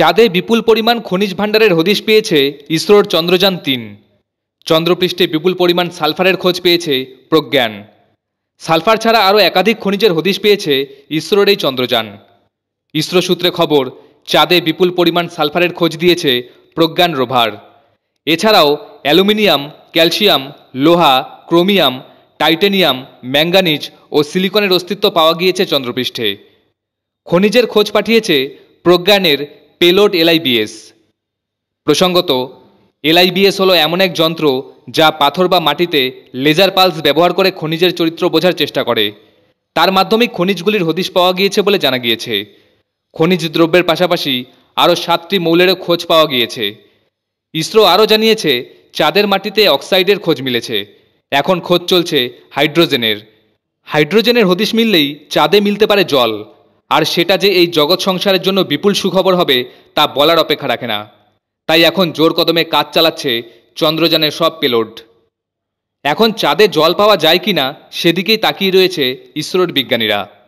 চাঁদে বিপুল পরিমাণ খনিজ ভাণ্ডারের হদিশ পেয়েছে ইসরোর চন্দ্রযান তিন চন্দ্রপৃষ্ঠে বিপুল পরিমাণ সালফারের খোঁজ পেয়েছে প্রজ্ঞান সালফার ছাড়া আরও একাধিক খনিজের হদিশ পেয়েছে ইসরোর এই চন্দ্রযান ইসরো সূত্রে খবর চাঁদে বিপুল পরিমাণ সালফারের খোঁজ দিয়েছে প্রজ্ঞান রোভার এছাড়াও অ্যালুমিনিয়াম ক্যালসিয়াম লোহা ক্রোমিয়াম টাইটেনিয়াম ম্যাঙ্গানিজ ও সিলিকনের অস্তিত্ব পাওয়া গিয়েছে চন্দ্রপৃষ্ঠে খনিজের খোঁজ পাঠিয়েছে প্রজ্ঞানের পেলোড এলআইবিএস প্রসঙ্গত এলআইবিএস হলো এমন এক যন্ত্র যা পাথর বা মাটিতে লেজার পালস ব্যবহার করে খনিজের চরিত্র বোঝার চেষ্টা করে তার মাধ্যমে খনিজগুলির হদিশ পাওয়া গিয়েছে বলে জানা গিয়েছে খনিজ দ্রব্যের পাশাপাশি আরও সাতটি মৌলেরও খোঁজ পাওয়া গিয়েছে ইসরো আরও জানিয়েছে চাঁদের মাটিতে অক্সাইডের খোঁজ মিলেছে এখন খোঁজ চলছে হাইড্রোজেনের হাইড্রোজেনের হদিশ মিললেই চাঁদে মিলতে পারে জল আর সেটা যে এই জগৎ সংসারের জন্য বিপুল সুখবর হবে তা বলার অপেক্ষা রাখে না তাই এখন জোর কদমে কাজ চালাচ্ছে চন্দ্রযানের সব পেলোড এখন চাঁদে জল পাওয়া যায় কি না সেদিকেই তাকিয়ে রয়েছে ইসরোর বিজ্ঞানীরা